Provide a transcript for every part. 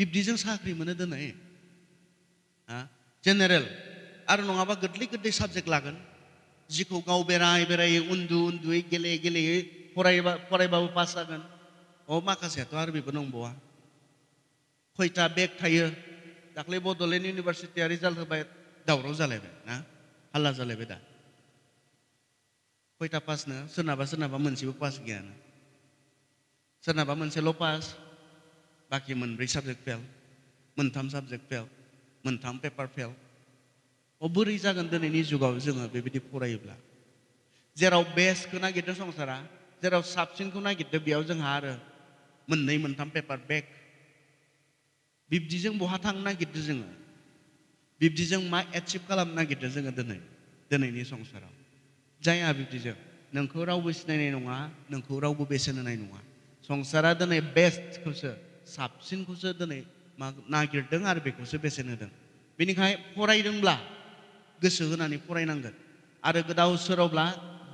Bib Diesel sakri mana dana e? General, apa ngapa gede gede subjek lagan? Jiko gau berai berai undu undu e gele gele e porai ba porai bau kan? Oh makasih tuh arbi penong bawa. Koi ta bek tayo, ya. tak lebo dolen university arizal terbaik dauro zalebe, ya, ha? Allah zalebe dah. Koi ta pas na, senapa senapa mensi pas gian. Senapa mensi lopas, bagi memberi subject bell, mentam subject bell, mentam paper bell. Oburi jangan dan ini juga usung baby di pura ibla. Zero base kena kita gitu song sara, zero subsin kena kita gitu biar usung hara, mendai mentam paper bib di jeng buah tang na kita gitu jeng, di jeng mai achieve kalam na kita jeng dan ini, dan ini song sara. Jaya di jeng, nengkurau bisnai nengah, nengkurau bu besen nengah. Song sara dan ini best kusir. साबसिनखौसो दिनै मा नागिरदों आरो बेखौसो बेसेन होदों बेनिखाय फरायदोंब्ला गोसो होनानै फरायनांगोन आरो गोदाव सोरावब्ला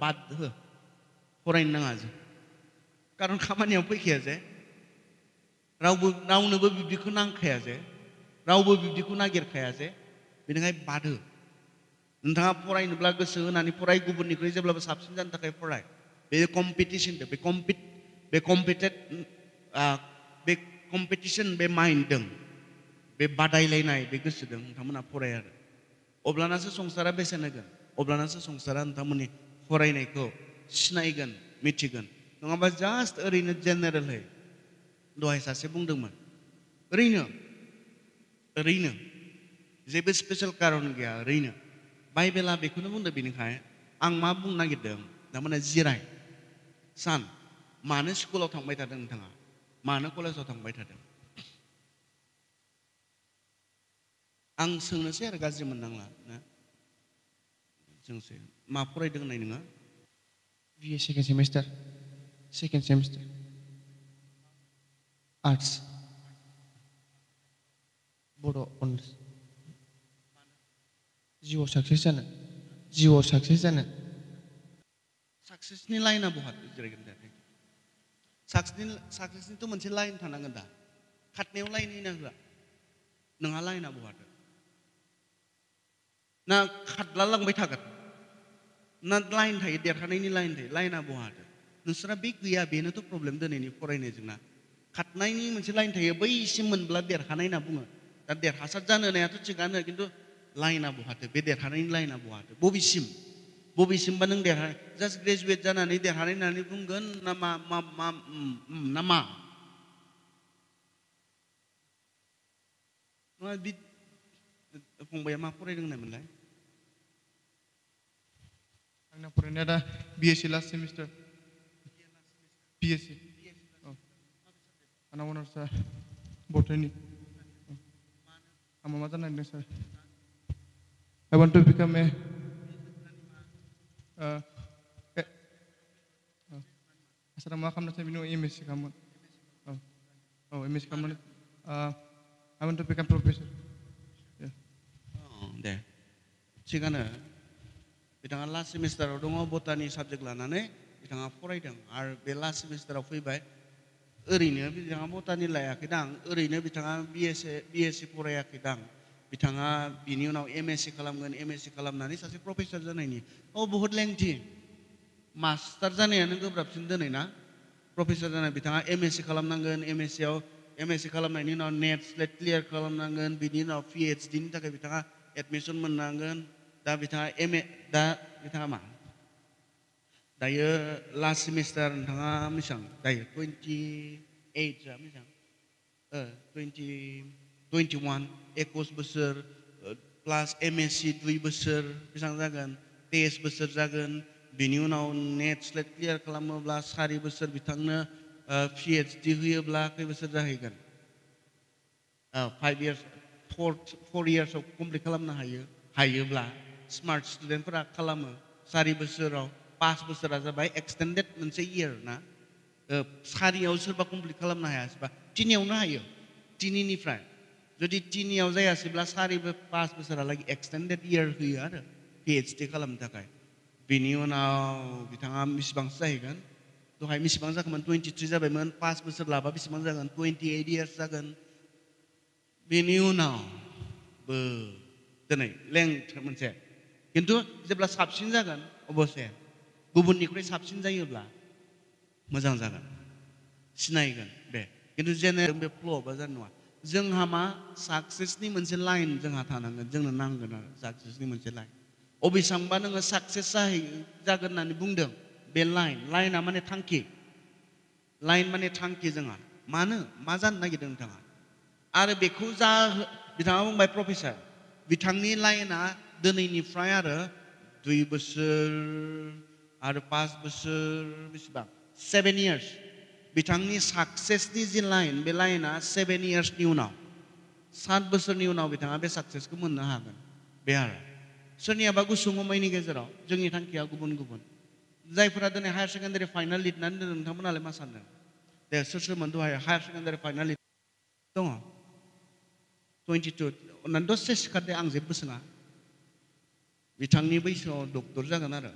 बाद हो फरायनो नाङा जों खारन खामानियाव फैखाया जे रावबो रावनोबो बिब्दिखौ नांखाया जे रावबो बिब्दिखौ नागिरखाया जे बेनिखायनो बाद हो नोंथाङा फरायनोब्ला गोसो होनानै फराय गुबुननिख्रुइ जेब्लाबो साबसिन जानो थाखाय फराय बे कम्पिटिसनदो बे कम्पिट बे कम्पिटेड बे कम्पिटिसन बे माइन्डदों बे बादायलायनाय बे गोसोदों नोंथांमोना फराया आरो अब्लानासो संसारा बेसेन होगोन अब्लानासो संसारा नोंथांमोननि फरायनायखौ सिनायगोन मिथिगोन नङाबा जास्ट ओरैनो जेनेरेलै दहाय सासे बुंदोंमोन ओरैनो ओरैनो जेबो स्पेशल कारन गैया ओरैनो बाइबेला बेखौनो बुंदों बेनिखाय आं मा बुंनो नागिरदों थारमाने जिराय सान मानो स्कुलाव थांबाय थादों नोंथाङा mana nó có lẽ do thằng bay thật đấy ăn sừng nó sẽ là gazi second semester second semester arts bộ on jiwo success nè success success nilai na buhat jadi kita saksi saksi itu mencil lain tanah ngeda kat neu lain ini nih gak nengal lain abu ada nah kat lalang baik takat nah lain thay dia karena ini lain thay lain abu ada nusra nah, big ya biar itu problem tu nah ini korai nih jengna kat nai ini mencil lain thay ya, bayi simen belat dia karena ini abu nggak dan dia hasad jana nih atau cegana gitu lain abu ada beda karena ini lain abu ada bobi sim bobi simbaneng deh hari just graduate jana nih deh hari nani bungen nama ma ma mm, mm nama nama bit pung bayar mah pura dengan nama lain karena ada BSc last semester BSc karena oh. mana saya buat ini oh. sama mata nanti saya I want to become a eh, eh, eh warahmatullahi wabarakatuh. Oh, oh Miss Kamun. Uh, eh, I want to become professor. Yeah. Oh, there. Sigana. Bidang last semester dongo botani subject lanane, bidang apurai dong. Ar be last semester of bai. Erine bidang botani laya kidang, erine bidang BSc BSc pura ya kidang bitanga bini unaw MSc kalamgan MSc sasi profesor professor ini oh o bahut lengthy master janai ya, nang gobrap sin dinai na professor janai bitanga kalam kalamnangan MSc aw MSc kalamnani unaw net slate clear kalamnangan bini unaw PhD ni takai bitanga admission menangan da bitanga M da bitanga ma daya last semester nthanga misang daya 28 misang eh uh, 20 21 ekos besar plus MSC 2 besar pisang zagan tes besar zagan bini unau net slate clear kalau mau belas hari besar bitangna PhD huye belak besar zahigan uh, five years four four years of complete kalau na hayo hayo bla smart student kalau mau sari besar atau pas besar aja by extended men year na uh, sari aw serba complete kalam na hayo sebab tini aw na hayo tini ni friend jadi cini yau saya sebelas hari pas besar lagi extended year tu ya ada PhD kalau minta kai bini onau kita ngam misi bangsa kan tu hai misi bangsa kemen 23 jabai men pas besar lah tapi bangsa kan 28 years sa kan bini onau be tenai leng termen saya kintu sebelas sabsin sa kan obos saya gubun nikri sabsin saya yubla mazang sa kan sinai kan be kintu jenai rembe plo bazan jeng hama sukses ni mencil lain jeng hata nang jeng nang gana sukses ni mencil lain obi sangba nang sukses sahi jaga nani bungdeng bel lain lain nama ne tangki lain mana tangki jeng hata mana mazan nagi deng tangan ada beku di bitang abang bai profesor bitang ni lain na dene ni frayara dui besar ada pas besar misbang seven years bitangni success di jin line na seven years new now, 7 besar new now bicang, abe success kumun munna hagan bear sonia sungguh, sungumai ni gejara jungi tangkiya gubun gubun Zai pura hari sekian dari final lit nan nan thamuna nale masan sanna de sosu mandu hai higher dari final lit tong 22 nan dos ses kade ang jeb busna bitangni beiso doktor jagan ara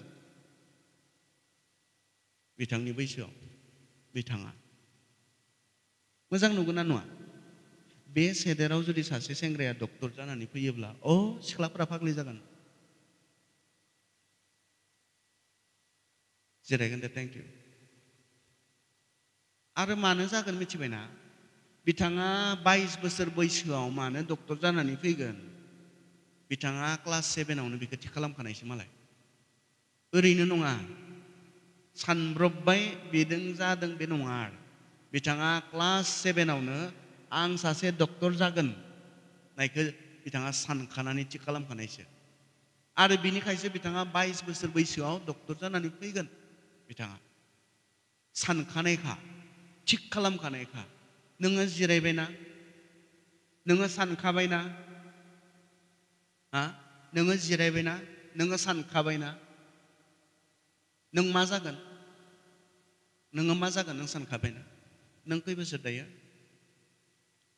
bitangni beiso bidangan. Mengang nuguna nua. Be sederau jadi sasi sengreya dokter jana nih puyeb lah. Oh, sekolah berapa kali jangan? Jadi thank you. Ada manusia kan macam mana? Bidangnya 22 besar boy sekolah mana doktor jana nih puyegan. Bidangnya kelas 7 awalnya bikin di kalam kanai si malai. Urinu San sanrubbai bidengzadeng binungar bitanga class sebenau awna ang se doktor jagan naike bitanga san khanani chikalam khanaise ar bini khaise bitanga 22 bosor boisiyaw doktor janani phigan bitanga san khanai kha chikalam khanai kha nunga jiraibai na san khabai na ha nunga jiraibai na san khabai na Neng masakan, neng masakan neng san kape neng nang kai besar daya,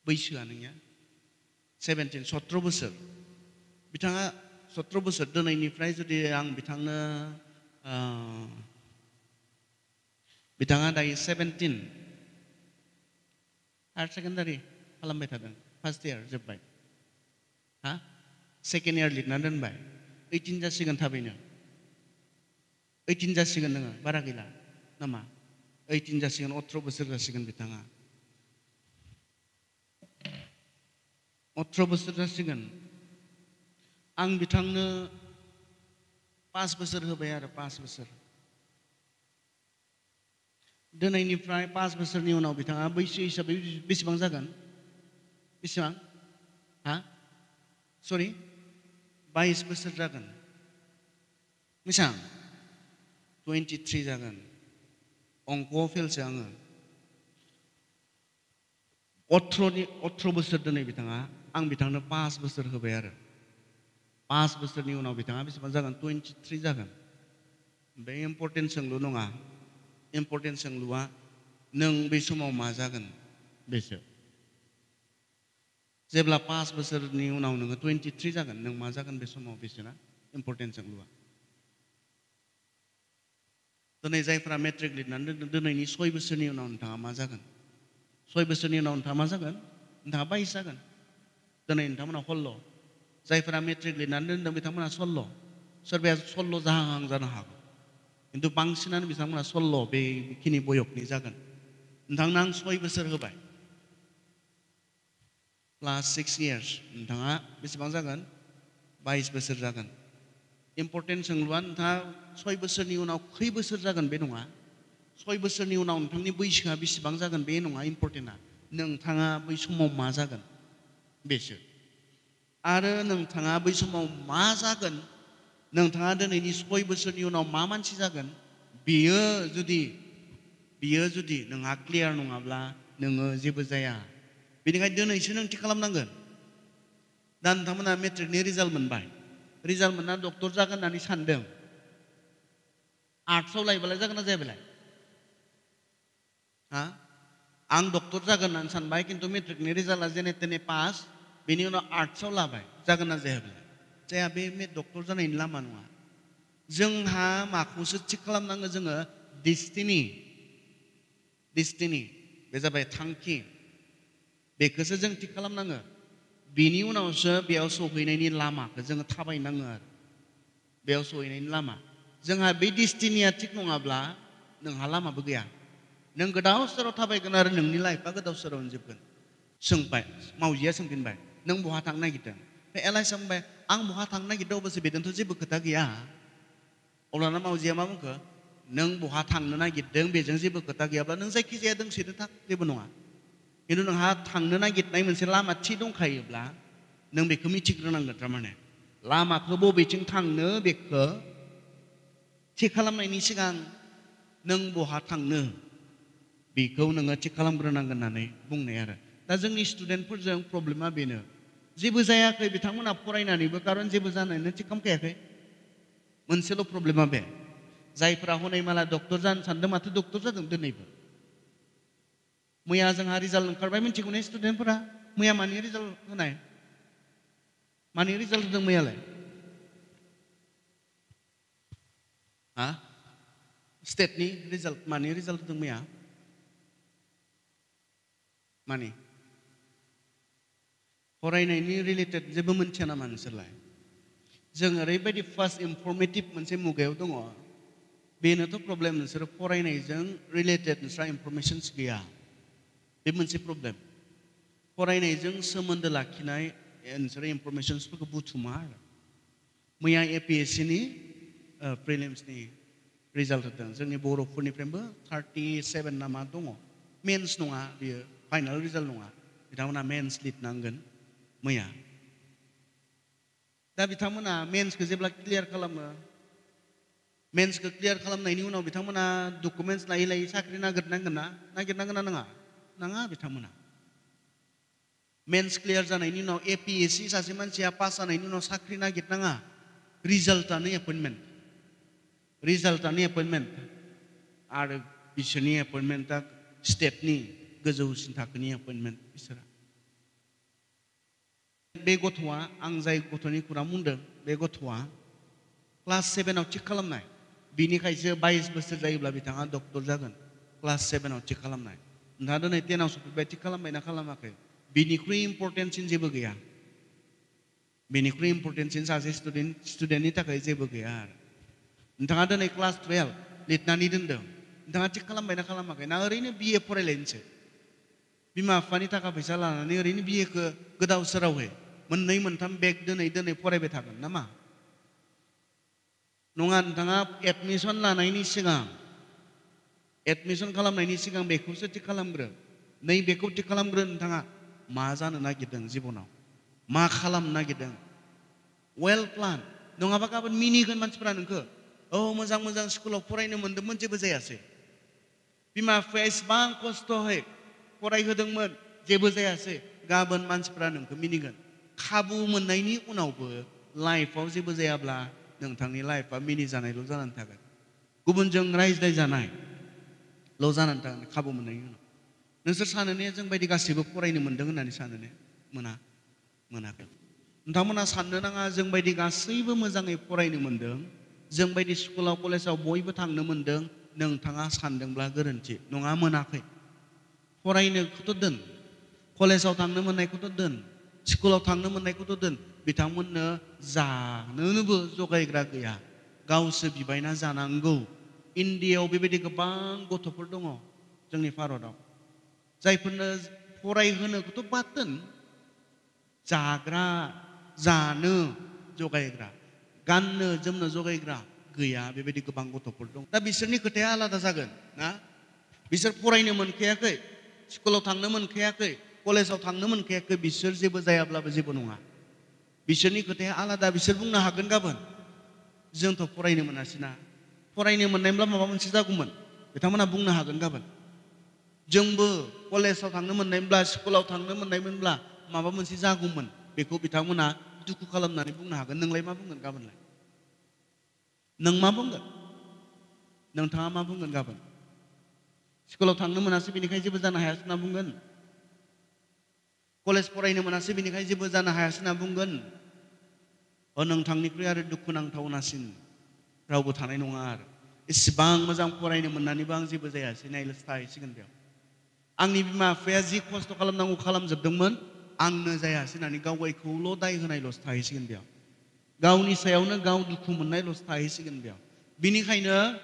bisu ya, seventeen, sotro besar, bintang a, sotro besar dana ini fry jadi yang bintang na, uh, eh, bintang a dari seventeen, art secondary, alam beta dan, first year jebai, ha, second year lit nanden bai, eighteen jadi kan tapi nya, 18 자식은 너가 말하기라 nama. 18 자식은 오트로버스 자식은 비타가 오트로버스 자식은 앙 비타는 파스버스를 허바야라 파스버스를 dan ini fry pas besar nih onau bintang apa isu isu apa bisa bangsa kan bisa bang ha sorry bias besar dragon misal 23 jangan. Ongko fil jangan. Otro ni otro besar dene bitanga. Ang bitanga pas besar kebayar. Pas besar ni unau bitanga. Bisa jangan 23 jangan. Be important sang lu nunga. Ah. Important sang lua. Neng bisa mau mazakan. Bisa. Zebla pas besar ni unau nunga 23 jangan. Neng mazakan bisa mau bisa na. Important sang luar. दिनै जायफ्रा मेट्रिक लिरनानै दिनैनि सय बोसोरनि उनाव नोंथाङा मा जागोन सय बोसोरनि उनाव नोंथाङा मा जागोन नोंथाङा बाइस जागोन दिनै नोंथांमोना सल्ल' जायफ्रा मेट्रिक लिरनानै दोनदों बिथांमोना सल्ल' सोरबाया सल्ल' जाहां जानो हागौ खिन्थु बांसिनानो बिथांमोना सल्ल' बेखिनि बयकनि जागोन नोंथांनो आं सय बोसोर होबाय प्लास सिक्स इयार्स नोंथाङा बेसेबां जागोन बाइस बोसोर जागोन important sang luan ta soi bosor ni unau khai bosor jagan be nonga soi bosor ni unau nthang ni boisha bisi bang jagan be nonga important na nung thanga boi somo ma jagan besu aro nung thanga boi somo ma jagan nung thanga de ni soi bosor ni unau ma manchi jagan biye judi biye judi nung a clear nonga bla bini ga de ni se nung thik khalam dan thamana metric neri result mon result मोनना doctor जगह होननानै सानदों आर्ट्सआव लायोबालाय जागोन ना जाया बेलाय हा आं डक्टर जागोन होननानै सानबाय खिन्थु मेट्रिकनि रिजाल्टआ जेने तेने पास बेनि आर्ट्स आर्ट्सआव जगह ना जाया बेलाय डॉक्टर बे डक्टर जानायनि लामा नङा जोंहा माखौसो थिग खालामनांगौ जोङो डिस्टिनि डिस्टिनि बे जाबाय थिग bini unau se biau so hina ini lama ke zeng tapa ina ngar biau so hina ini lama zeng be distinia tik nung abla neng halama bagia neng kedau sero tapa ikan ar neng nilai pa kedau sero njepkan seng pai mau jia seng neng buha tang na gitan pe elai seng ang buha tang na gitau basi tuji be zi beketa gia olana mau jia mamu ke neng buha tang na gitan be zeng zi beketa gia bla neng zai kisi adeng sidetak gia benua. ಇದು ನಂಗೆ ಹಂಗೆ ನಾಗಿತ್ತು ನೈ ಮೊನ್ನೆ lama Thi ದಂखायोब्ला नों बेखौ मिथिग्रोनांगोन थारमाने लामाखौ बबेथिं थांनो बेखौ थि खालामनायनि सिगां नों बहा थांनो बेखौ नोङो थिग खालामग्रोनांगोन होननानै बुंनाय आरो दा जोंनि स्टुडेन्टफोरजों प्रब्लेमा बेनो जेबो जायाखै बिथांमोना फरायनानैबो खारन जेबो जानायनो थिग खालामखायाखै मोनसेल' प्रब्लेमा बे जायफोरा हनै माला डक्टर जानो सानदों माथो डक्टर जादों दिनैबो Muya zang hari zal nung karbai min chikunai student pura muya mani rizal zal mani rizal nung muya lai. Ha? State ni result mani rizal nung muya. Mani. Korai na ini related zebu min chana man selai. Zeng a rebe di fast informative man se muge o Bina tu problem man sir korai na zeng related nusra information segiang. बे मोनसे प्रब्लेम फरायनायजों सोमोन्दो लाखिनाय नोंसोरो इनफरमेसन्सफोरखौ बुथुमा आरो मैया ए P S सिनि प्रिलिम्सनि रिजाल्ट होदों जोंनि बर'फोरनिफ्रायबो थार्टि सेभेन नामा दङ मेन्स नङा बियो फाइनाल रिजाल्ट नङा बिथांमोना मेन्स लिरनांगोन मैया दा बिथांमोना मेन्सखौ जेब्ला क्लियार खालामो मेन्सखौ क्लियार खालामनायनि उनाव बिथांमोना डकुमेन्ट्स लायै लायै साख्रि नागिरनांगोन ना नागिरनांगोन ना नङा नाङा बिथांमोना मेन्स क्लियार जानायनि उनाव ए पि एस सि सासे मानसिया पास जानायनि उनाव साख्रि नागिरनाङा रिजाल्टानो एपइन्टमेन्ट रिजाल्टानो एपइन्टमेन्ट आरो बिसोरनि एपइन्टमेन्टआ स्टेटनि गोजौसिन थाखोनि एपइन्टमेन्ट बिसोरा बे गथ'आ आं जाय गथ'नि खुरां बुंदों बे गथ'आ क्लास सेभेनाव थिग खालामनाय बिनिखायसो बाइस बोसोर जायोब्ला बिथाङा डक्टर जागोन क्लास सेभेनाव थिग खालामनाय nada na itian ausu beti kalama ina kalama kai bini kuri importansin zebo gaya bini kuri importansin sa zai student student ita kai zebo gaya nada na iklas twel lit na nidin do nta nga cik kalama ina kalama kai na ngari ni biye lense bima fani ta bisa sala na ngari ni biye ke gedau serawe men nai men tam bek betakan nama nungan tengah admission lana ini singang admission kalam na ini beku bekuk seti kalam gre, nai bekuk ti kalam gre ntanga maza na nagidang zibonau, ma kalam well plan, nong apa kapan mini kan man ke, oh mazang mazang sekolah pura ini mende mende jebe zaya se, face bank bang kosto pura ihe deng men jebe zaya se, gaban man ke mini kan, kabu men na ini unau be, life of jebe zaya bla, nong tangi life of mini zanai lo zanan tagat, kan. kubun jeng dai zanai. ल' जानानै थागोन खाबु मोननाय उनाव नोंसोर सानोने जों बायदि गासैबो फरायनो मोन्दों होननानै सानोने मोना मोनाखै नोंथांमोना साननो नाङा जों बायदि गासैबो मोजाङै फरायनो मोन्दों जों बायदि स्कुलाव कलेजाव बयबो थांनो मोन्दों नोंथाङा सानदोंब्ला गोरोन्थि नङा मोनाखै फरायनोखौथ' दोन कलेजाव थांनो मोननायखौथ' दोन स्कुलाव थांनो मोननायखौथ' दोन बिथांमोननो जानोबो जगायग्रा गैया गावसो बिबायना जानांगौ India obi bedi ke bang goto perdongo jeng ni faro dong. Jai pene porai hene kutu baten jagra zane jokai gra. Gan ne jem ne jokai gra ke ya obi bedi ke bang goto perdong. Tapi sir ni kete ala ta zagen na. Bisir porai ne men kea ke. Sikolo tang ne men kea ke. Kole so tang ne men kea zai abla be zebe nunga. ni kete ala ta bisir bung na hagen gaben. Zeng to porai ne asina. Korai ini mana emblem apa gumen. kuman. mana bung na hagan kapan. Jumbo, kolej sah tangga mana emblem, sekolah tangga mana emblem, apa gumen. kuman. Beko betul mana itu ku kalam nari bung na hagan. Neng lay mabung neng kan, kapan lay. Neng mabung kan? Neng thang mabung kan kapan? Sekolah tangga mana sih bini kaji berzana hias na bung kan? Kolej kan? korai ni mana sih bini kaji berzana hias bung kan? Oh neng thang nikri ada neng thau nasin rau bu tanai nong ar, bang ma zang kura ini mun nani bang zi bu zai asi nai lus tai isi gan beong, ang ni bi ma fe to kalam nang u kalam zab dong ang na zai asi nani gau wai kou lo tai hana lus tai isi gan beong, gau ni sai au na gau du nai lus tai isi gan beong, bini kai na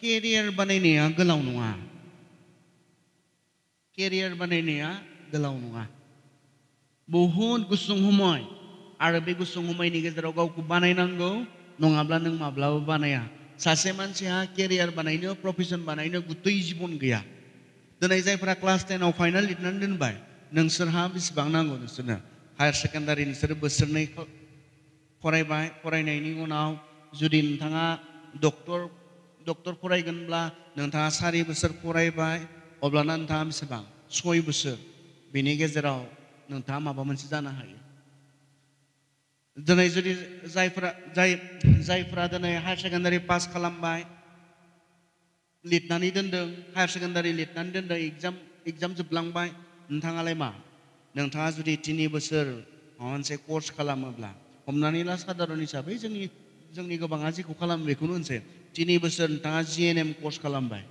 keri er nia gan lau nong ar, nia gan lau nong ar, bu hun gusung humoi. Arabi gusung humai ni gezerogau kubanai nanggau, nong abla nong ma blau bana ya sase man si ha kerier bana inyo oh profession bana inyo oh gutu iji pun gea ya. dana izai pra klas oh final it nan den bai nong ser habis bang nang go nusuna ya. higher secondary ni ser beser nai korai bai korai nai ni go nau judin tanga doktor doktor korai gan bla Neng tanga sari beser korai bai oblanan tanga bisa bang soi beser bini gezerau nong tanga ma si dana hai Dinai zuri zai fra dinaai hai shikandari pas kalam bai, lit nanidendeng hai shikandari lit nanidendeng, ikjam, ikjam se blang bai, nang tanga lema, nang tanga zuri tini beser, nang se kos kalam a blang, kom nanilas kadaro nisabai zang ni zang ni gaba ngasik, kalam be kunun se, tini beser, nang tanga zianem kalam bai,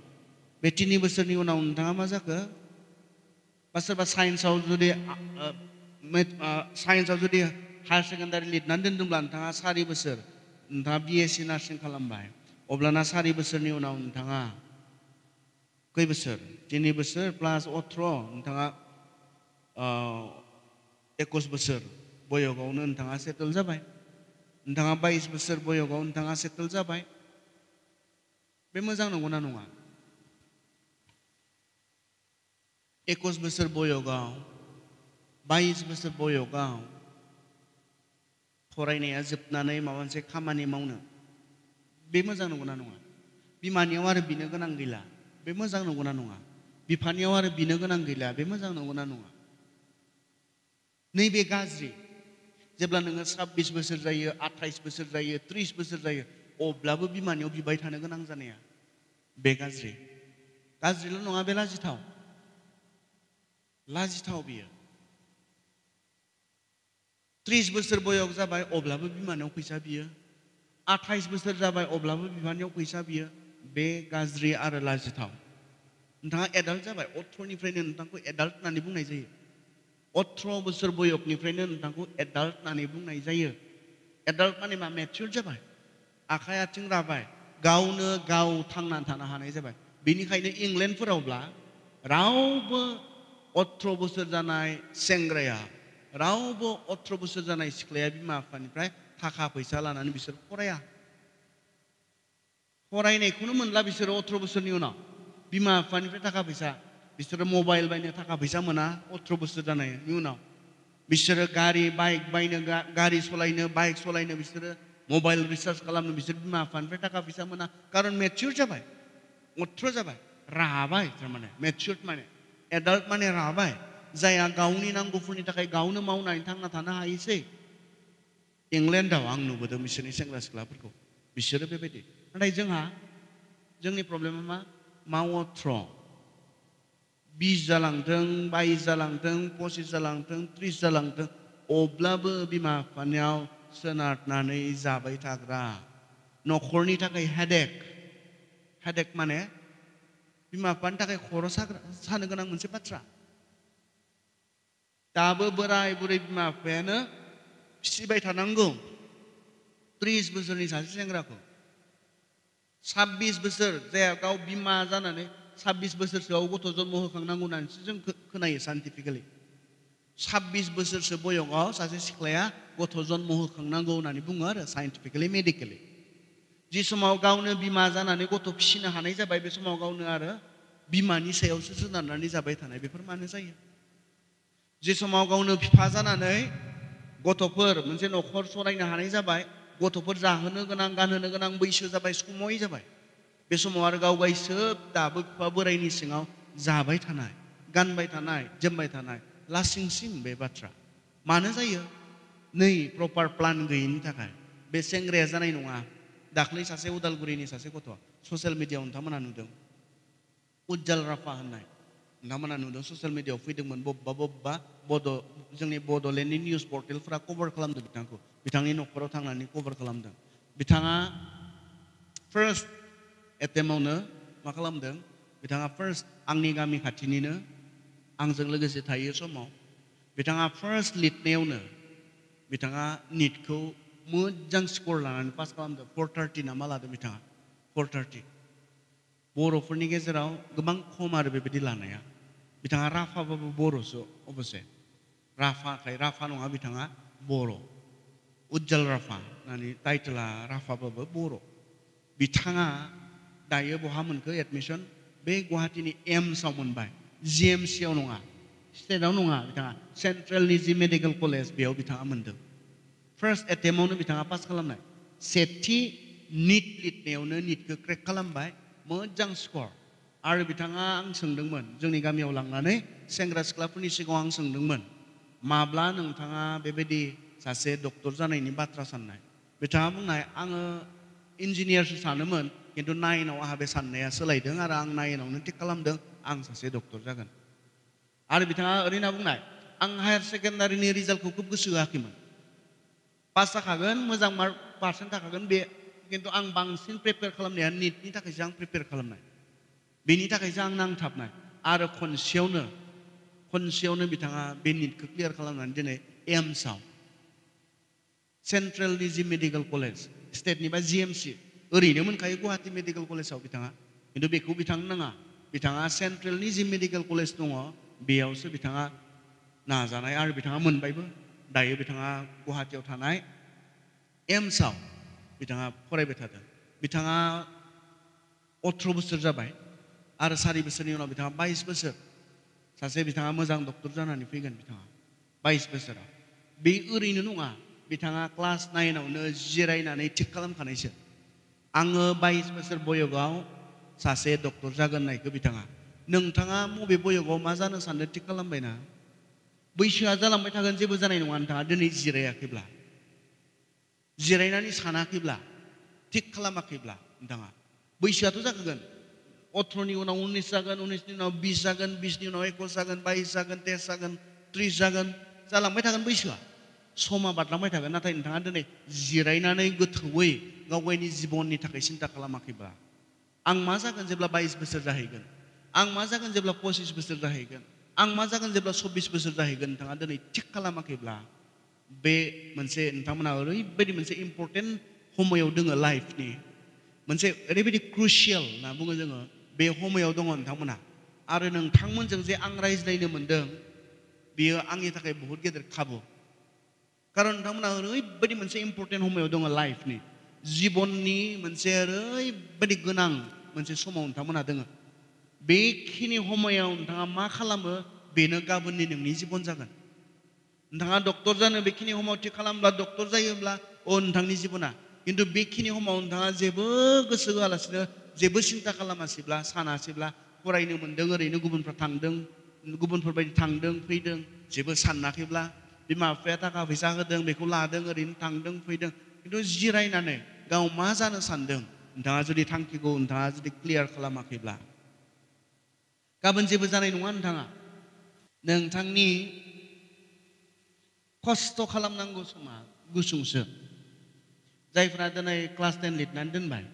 be tini beser ni wunang nang tanga mazak a, basa basa hain sao zuri a, a, a, a, Hal ngan dari lid nan den dum lan tangas hari beser, nta bie si nashe ng kalambahe, oblanas beser ni ona on tanga, kai beser, jeni beser, plas, otro, nta eh, ekos beser, boyoga ona on tangas etel zabahe, nta bayis beser boyoga ona tangas etel zabahe, be mazang na nguna nunga, ekos beser boyoga ona, bayis beser boyoga ona. फरायनाया जोबनानै माबा मोनसे खामानि मावनो बे मोजां नंगौना नङा बिमानियाव आरो बिनो गोनां गैला बे मोजां नंगौना नङा बिफानियाव आरो बिनो गोनां गैला बे मोजां नंगौना नङा नैबे गाज्रि जेब्ला नोङो साब्बिस बोसोर जायो आथाइस बोसोर जायो त्रिस बोसोर जायो अब्लाबो बिमानियाव बिबाय थानो गोनां जानाया बे गाज्रि गाज्रिल' नङा बे लाजिथाव लाजिथाव बियो त्रिस बसर बयग जाबाय अब्लाबो पैसा फैसा बियो आथाइस बोसोर जाबाय अब्लाबो बिमानियाव फैसा बियो बे गाज्रि आरो लाजिथाव नोंथाङा एडाल्ट जाबाय अथ्र'निफ्रायनो नोंथांखौ एडाल्ट होननानै बुंनाय जायो अथ्र' बोसोर बयगनिफ्रायनो नोंथांखौ एडाल्ट होननानै बुंनाय एडाल्ट माने मा मेच्युर जाबाय आखाइ आथिं गावनो गाव थांनानै हानाय जाबाय बेनिखायनो इंलेन्डफोरावब्ला रावबो अथ्र' बोसोर जानाय सेंग्राया रावबो अथ्र' बोसोर जानाय सिख्लाया बिमा बिफानिफ्राय थाखा फैसा लानानै बिसोर फरायनायखौनो मोनला बिसोरो अथ्र' बोसोरनि उनाव बिमा बिफानिफ्राय थाखा फैसा बिसोरो मबाइल बायनो थाखा फैसा मोना अथ्र' बोसोर जानायनि उनाव बिसोरो गारि बाइक बायनो गारि सालायनो बाइक सालायनो बिसोरो मबाइल रिचार्ज खालामनो बिसोर बिमा बिफानिफ्राय थाखा फैसा मोना कारण मेच्युर जाबाय अथ्र' जाबाय राबाय थारमाने मेच्युर माने एडाल्ट माने राबाय zaya gauni nang gufuni takai gauna mau nai tang na tana hai se. England da wang nu bodo misioni seng las kelapur ko. Misioni pepe di. Nai jeng ha, jeng ni ma mau tro. Bisa langteng, bayi zalangteng, posi zalangteng, tri zalangteng, oblabe bima fanyau senat nane izabai takra. No korni takai hadek. Hadek mana? Bima pan takai khoro sana kenang mensipatra. दाबो बोराय बुरै बिमा बिफायानो फिसिबाय थानांगौ त्रिस बोसोरनि सासे सेंग्राखौ साब्बिस बोसोर जाया गाव बिमा जानानै साब्बिस बोसोरसोआव गथ' जन्म होखांनांगौ होननानैसो जों खोनायो साइन्टिफिकेलि साब्बिस बोसोरसो बयगाव सासे सिख्लाया गथ' जन्म होखांनांगौ होननानै बुङो आरो साइन्टिफिकेलि मेडिकेलि जि समाव गावनो बिमा जानानै गथ' फिसिनो हानाय जाबाय बे समाव गावनो आरो बिमानि सायावसो सोनारनानै जाबाय थानाय बेफोर मानो जायो जि समाव गावनो बिफा जानानै गथ'फोर मोनसे न'खर सलायनो हानाय जाबाय गथ'फोर जाहोनो गोनां गानहोनो गोनां बैसो जाबाय समय जाबाय बे समाव आरो गाव गायसोब दाबो बिफा बोरायनि सिङाव जाबाय थानाय गानबाय थानाय जोमबाय थानाय लासिंसिं बे बाथ्रा मानो जायो नै प्रपार प्लान गैयिनि थाखाय बे सेंग्राया जानाय नङा दाख्लै सासे उदालगुरिनि सासे गथ'आ ससियेल मिडियाआव नोंथांमोना नुदों उज्जाल राफा होननाय namanya udah sosial media feed dengan bob babo ba bodo jengi bodo lenin news portal fra cover kalam tuh bintangku bintang ini nukar utang nani cover kalam deng a first etemau nih makalam deng a first ang ni kami hati nih ang jeng lagi sih thayu semua bintang first lead nih nih a need ko mau jeng skor lah nih pas kalam deng 430 nama lah deng bintang 430 Borofuni gezerau gemang komar bebe ya bidanga rafa babo boro so obose rafa kai rafa nung abi tanga boro ujal rafa nani title rafa babo boro bidanga daya bo hamun ke admission be guhati ni m samun bai zm sio nunga stay down nunga bidanga central nizi medical college beo ya bidanga mendo first the moment bidanga pas kalam nai seti nit lit neo nit ke krek kalam bai mejang score Aru bitanga ang sengdengmen. Jengni kami ulang nane. Sengra sekolah puni sikong ang sengdengmen. Mabla nung tanga BBD sase doktor zanai ini batra sanai. Bitanga mung nai ang eh, engineer sanemen. Kendo nai nau ahabe sanai ya selai dengar ang nai nau nanti kalam deng ang sase doktor jagan. Aru bitanga ari na mung nai. Ang higher secondary ni result kukup kusuga kiman. Pasta kagan mazang mar pasan takagan be. Kendo ang bangsin prepare kalam nai nit nita kajang prepare kalam nai. Bini tak kejang nang tap nai. Ada konsiona, konsiona bintang a bini clear kalau nanti nai M sao. Central Nizi Medical College, State ni bah ZMC. Eri ni mun kayu hati Medical College sao bintang a. Indo beku bintang nang a. Bintang a Central Nizi Medical College tu ngah. Biaya usah bintang a. Nah, zanai ada bintang a mun bayu. Daya bintang a kuhati utanai. M sao. Bintang a korai bintang a. Bintang a otrobus terjabai. Ara sari bisa ni ngono bitanga bai Sase bitanga mo zang doktor zana ni pegan bitanga. Bai spesa ra. Bi uri ni nunga bitanga ah, klas na ina ona zira ina na itik kalam kana sase doktor zaga kan naik ika bitanga. Ah, Nung tanga mo be boyo gao ma zana sana na itik kalam zala mo itanga nzi bo zana ina ngan tanga dene zireya ya kibla. Zira ina ni sana kibla. Tik kalam a kibla. Ndanga. Ah. Bai shi zaga gana otro ni una unisagan, unis ni una bisagan, bis ni una ekosagan, baisagan, tesagan, trisagan, salam mai tagan baisua. Soma bat lamai tagan nata in tangan dene zirai na nai gut hui, ngawai ni zibon ni takai sinta kalama kiba. Ang masa kan zebla bais besar dahigan, ang masa kan zebla posis besar dahigan, ang masa kan zebla sobis besar dahigan, tangan dene cek kalama kiba. B mense in tangan nawa B di mense important homo yau denga life ni. Mense, ini crucial, nah bunga jenga, be homo yau dongon tamuna are nang tamun jeng zai ang rais dai ne mundeng be ang ita kai buhut geder kabo karon tamuna roi bani mense important homo yau dongon life ni zibon ni mense roi bani gunang mense somo on tamuna deng be kini homo yau ntang ma kalam be be ne gabun ni ni zibon zagan ntang a doktor zan be kini homo ti kalam la doktor zai yom la on tang ni zibona Kintu bikini homo ntang aja zebe gesegala sedela zebu sinta kala masibla sana sibla pura ini mendengar ini gubun pertang gubun perbaiki tang deng pui deng zebu sana kibla bima feta ka visa deng beku la deng erin tang deng pui itu zirai nane gau maza na san deng ndang azu di tang kigo ndang azu di clear kala makibla kaben zebu zana ini wan tanga neng tang ni kosto kalam nanggo sumak gusung se Zai Frada naik kelas 10 lit nanden baik.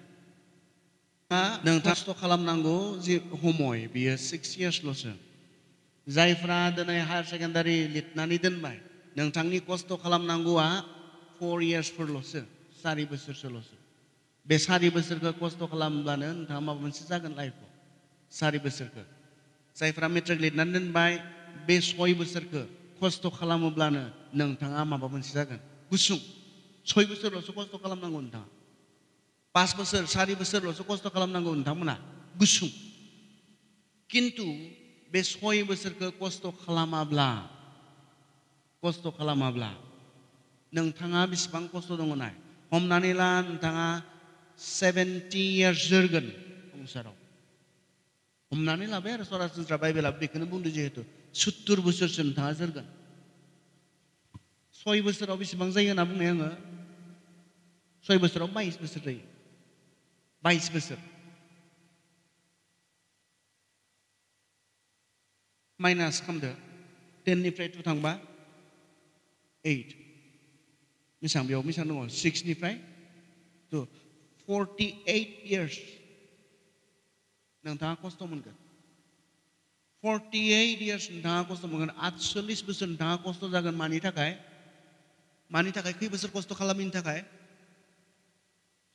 न तूं हमय बि जफ़े higher secondary लिट न कस्टम फर इय परलोस सारी बसरस कान नफ सारी बसरक जाइपर मेट्री लिबा बि स् बसरक मुसू सामु नथा पास बोसोर सारि बोसोरल'सो खस्थ' खालामनांगौ नोंथांमोना गुसुं खिन्थु बे सय बोसोरखौ खस्थ' खालामाब्ला खस्थ' खालामाब्ला नोंथाङा बेसेबां खस्थ' दङ नाय हमनानै ला नोंथाङा सेभेन्टि इयार्स जोरगोन संसाराव हमनानै लाबाय आरो सरासनस्रा बाइबेला बेखौनो बुंदों जिहेतु सुत्तुर बोसोरसो नोंथाङा जोरगोन सय बोसोराव बेसेबां जायो होनना बुंनाय आङो सय बोसोराव बाइस बोसोर जायो বাইশ বছর माइनास खालामदो टेननिफ्राय टु थांबा ओइट बेसेबां बेयाव बेसेबां दङ सिक्सनिफ्राय टु फर्टि ओइट इयार्स नोंथाङा खस्थ' मोनगोन फर्टि ओइट इयार्स नोंथाङा खस्थ' मोनगोन आठसल्लिस बोसोर नोंथाङा खस्थ' जागोन मानि थाखाय मानि थाखाय खै बोसोर खस्थ' खालामैनि थाखाय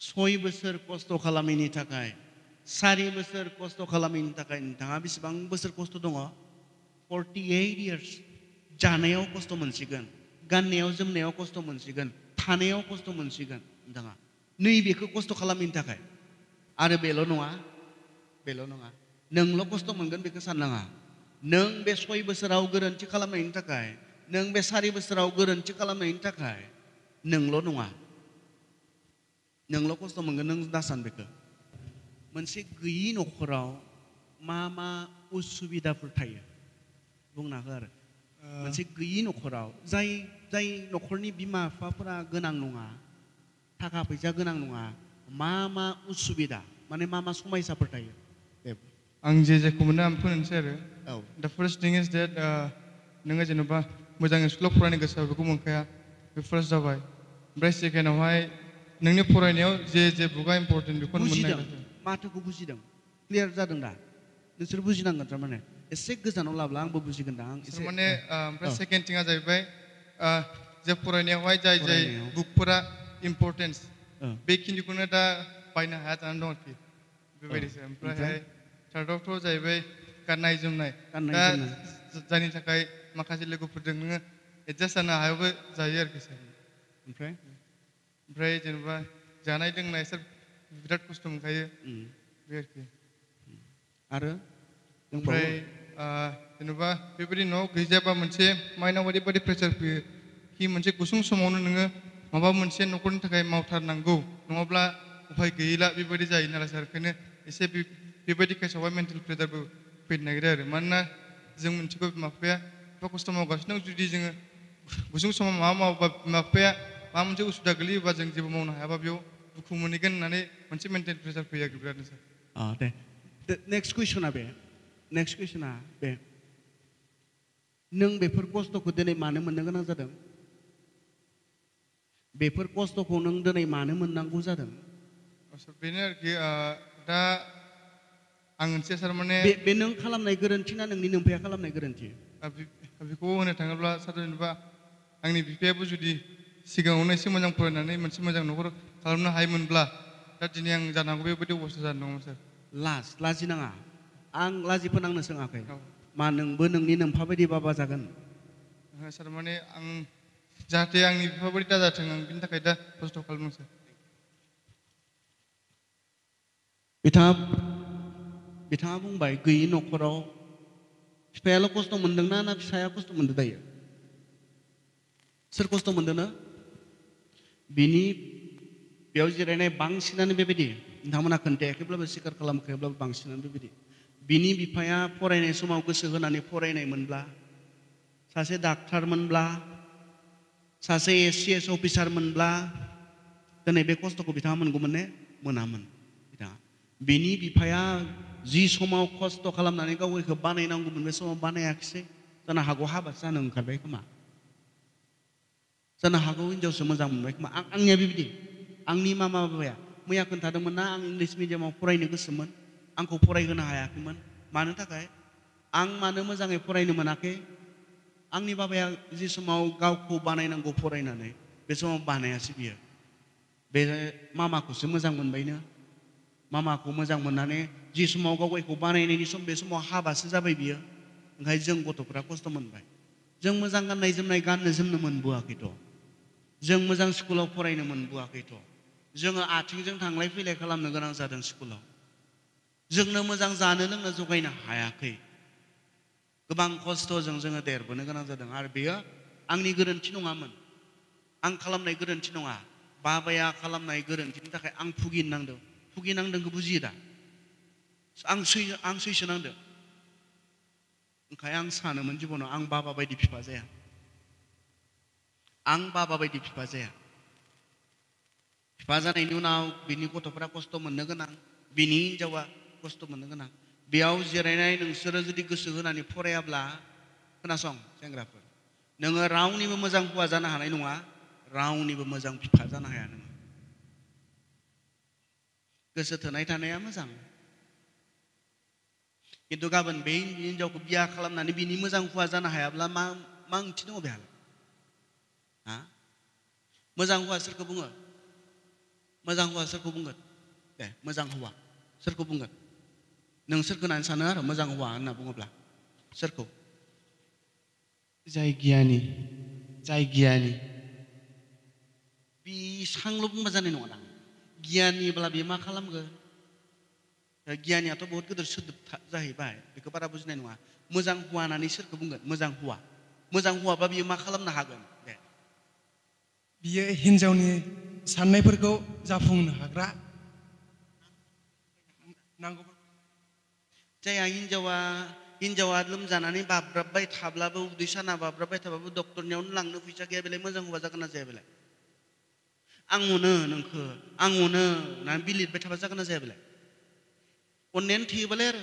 सय बोसोर खस्थ' खालामैनि थाखाय सारि बोसोर खस्थ' खालामैनि थाखाय नोंथाङा बेसेबां बोसोर खस्थ' दङ फर्टि एइट इयार्स जानायाव खस्थ' मोनसिगोन गाननायाव जोमनायाव खस्थ' मोनसिगोन थानायाव खस्थ' मोनसिगोन नोंथाङा नैबेखौ खस्थ' खालामैनि थाखाय आरो बेल' नङा बेल' नङा नोंल' खस्थ' मोनगोन बेखौ साननाङा नों बे सय बोसोराव गोरोन्थि खालामनायनि थाखाय नों बे सारि बोसोराव गोरोन्थि खालामनायनि थाखाय नोंल' नङा nang lokos to mangenang dasan deka. manse gyin okrao mama usubida purthaya bungna gar eh. manse gyin okrao zai jai nokorni bima fapra genang nunga taka genang nunga mama usubida mane mama sumai sa purthaya ang je je kumna ampun the first thing is that uh, nanga jenoba mojang slok prani gasa bekumun The first of all breast chicken why नोंनि फरायनायाव जे जे बुका इम्पर्टेन्ट बेखौ बुजिदों माथोखौ बुजिदों क्लियार जादों दा नोंसोर बुजिनांगोन थारमाने एसे गोजानाव लाब्ला आंबो बुजिगोन दा आं एसे माने ओमफ्राय सेकेन्ड थिङा जाहैबाय जे फरायनायावहाय जाय जाय बुकफोरा इम्पर्टेन्स बेखिनिखौनो दा बायनो हाया जानानै दं आरोखि बेबायदिसो ओमफ्रायहाय थार्डआवथ' जाहैबाय गाननाय जोमनाय दा जायनि थाखाय माखासे लोगोफोरजों नोङो एडजास्ट जानो हायाबो जायो आरोखि सार ओमफ्राय ओमफ्राय जेनेबा जानाय लोंनाय सोर बिराद खस्थ' मोनखायो बे आरोखि आरो ओमफ्राय जेनेबा बेबायदि न'आव गैजाबा मोनसे माइनाव ओरैबायदि प्रेसार फैयो कि मोनसे गुसुं समावनो नोङो माबा मोनसे न'खरनि थाखाय मावथारनांगौ नङाब्ला उफाय गैयैला बेबायदि जायो नालाय सार ओंखायनो एसे बेबायदि केसावहाय मेन्टेल प्रेसारबो फैनो नागिरो आरो मानोना जों मिन्थिगौ बिमा बिफाया एफा खस्थ' मावगासिनो दं जुदि जोङो गुसुं समाव माबा मावाबा बिमा बिफाया mamunce usda geli bajeng jibo mauna apa biyo dukhu munikan nane munce mental pressure kuya gibra nisa. Ah, deh. next question abe, next question abe, neng bepur kosto kudene mane mendengar nang zadeng, bepur kosto kuneng dene mane mendang kuza deng. Asal bener ki da angin sia sar mane, neng kalam nai geren neng ni neng kalam nai geren cina. Abi, abi kuwone tanggal bla satu nipa, angin bi pia judi sigang onai simon yang pura nanai man simon yang nukur kalau na haimon bla datin yang jana kubi kubi di wosu zan nongon sir las lazi nanga ang lazi penang nasung akai ah, oh. maneng beneng ninem pape di baba zagan sir mane ang jahati yang ni pape di tada tengang pinta kaita posto kalmon sir bitab bitab mung bai gui nokoro supaya lo kosto mendeng nana saya kosto mendeng daya Sir kosto bini biaujirane bangsinan bebedi namana kente keblabe sikar kalam keblab bangsinan bebedi bini bipaya porene sumau gose honani porene menbla sase daktar menbla sase ss officer menbla dene be kosto ko bitamun gumane menaman bita bini bipaya ji sumau to kalam nani ga we ke banai nangu menbe sumau banai akse tana hago haba sanang kabe kemak sana hakawin jau suma zaman baik ma ang angnya bibi ang ni mama baya mu yakin tada mana ang inggris mi jama pura ini ke semen ang ko pura ini haya kuman mana takai? ang mana mazang e pura ini mana ke ang ni baba ya zi sama gau ko bana ini ang pura ini nane besok mau bana ya sibia besok mama ku sama zaman baya mama ku mazang mana ne zi sama gau ko bana ini ni som besok mau haba sesa ngai jeng ko to prakos teman baya Jeng mazang kan naizem naikan naizem naman bua gitu. जों मोजां स्कुलाव फरायनो मोनबोआखैथ' जोङो आथिंजों थांलाय फैलाय खालामनो गोनां जादों स्कुलाव जोंनो मोजां जानो लोंनो जगायनो हायाखै गोबां खस्थ'जों जोङो देरबोनो गोनां जादों आरो बेयो आंनि गोरोन्थि नङामोन आं खालामनाय गोरोन्थि नङा बाबाया खालामनाय गोरोन्थिनि थाखाय आं भुगिनांदों भुगिनांदोंखौ बुजियो दा आं सै आं सैसोनांदों ओंखायनो आं सानोमोन जिबनाव आं बाबा बायदि बिफा जाया ang baba bai di pipazaya. Pipazana inu nau bini koto pra kosto menegana, bini injawa kosto menegana. Biau nung inu sura zidi kusuhuna ni pore bla, kena song, sengra pur. Nanga rau ni bemezang puazana hana inu nga, rau ni bemezang pipazana hana ya inu. Kese tenai tanai ama ya sang. Itu kapan bini kubia kalam nani bini mezang puazana ya bla mang mang cinu obehala. Ha? Mazang hua serka bunga. Mazang hua serka bunga. Eh, mazang hua serka bunga. Nang serku nan sana ara mazang hua na bunga bla. Serka. giani. Zai giani. Bi sang lu bunga zani Giani bala bi makalam kalam ga. Ya, giani atau bohut gedur sudup zahi bai. Di kepada bujnen wa. Mazang hua nani serku bunga. Mazang hua. Mazang hua babi makalam kalam na hagan. Eh. बियो हिन्जावनि साननायफोरखौ जाफुंनो हाग्रा नांगौ जायहा हिन्जावा हिन्जावा लोमजानानै बाब्राबबाय थाब्लाबो उदै साना बाब्राबबाय थाबाबो डक्टरनियावनो लांनो फैसा गैया बेलाय मोजां हौवा जागोन ना जाया बेलाय आं अनो नोंखौ आं अनो होननानै बिलिरबाय थाबा जागोन ना जाया बेलाय अननायानो थैयोबालाय आरो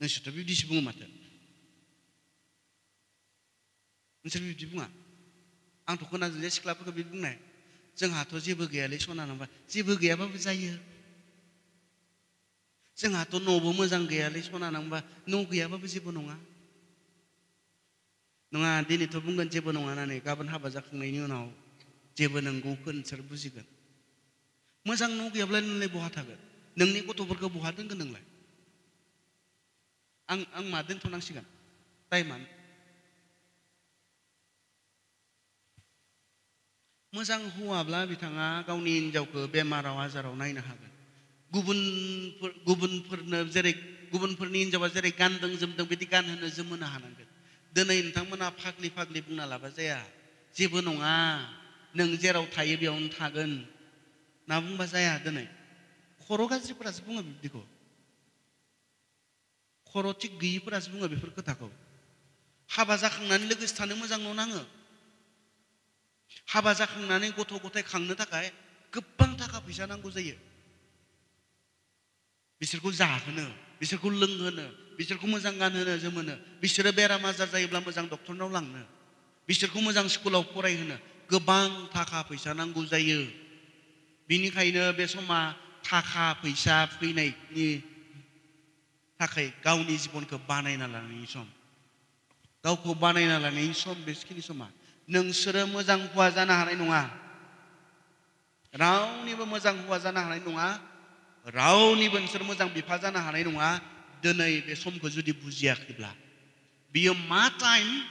नोंसोरथ' बिदिसो बुङो माथो नोंसोर बिदि बुङा आंथ' खोनाजोबदे सिख्लाफोरखौ बिदि बुंनाय जोंहाथ' जेबो गैयालै सना नाम्बार जेबो गैयाबाबो जायो जोंहाथ' न'बो मोजां गैयालै सना नांबा न' गैयाबाबो जेबो नङा नङा दिनैथ' बुंगोन जेबो नङा होननानै गाबोन हाबा जाखांनायनि उनाव जेबो नंगौखौ नोंसोर बुजिगोन मोजां न' गैयाब्ला नोंलाय बहा थागोन नोंनि गथ'फोरखौ बहा दोनगोन नोंलाय आं आं मा दोनथ'नांसिगोन टाइमानो mozang huwa bla bitanga gauni injau ke be mara wazara unai na haga gubun pur gubun pur na zere gubun pur ni injau wazere kandang zem tong beti kan hana zem mana hana ga dana intang mana pakli pakli puna laba zaya zibu nonga nang zera utaye be on tagan na ba zaya dana koro ga zipura zibunga bibi ko koro tik gi pura zibunga bifur ke takau haba zakang nani legis tani mozang nonanga haba zakhang nanin kuto kute kang nata takai, kepang taka pisa nang kuzai yu. Bisir ku zakh nu, bisir ku leng nu, bisir ku muzang ngan nu zemu nu, bisir bera mazar zai blam muzang doktor nau lang nu, bisir ku muzang skulau kurei nu, kepang taka pisa nang kuzai Bini kai nu besoma taka pisa pui nai ni takai gauni zibon kepana ina lang ni som. Tau kubana ina lang ni som beskini somak. Nung sura mo zang kwa zana hara inunga. Rau ni bung mo zang kwa zana hara inunga. Rau ni bung sura mo bi pa zana hara inunga. Dana i be som kuzu di buzia kibla. Biyo ma taim.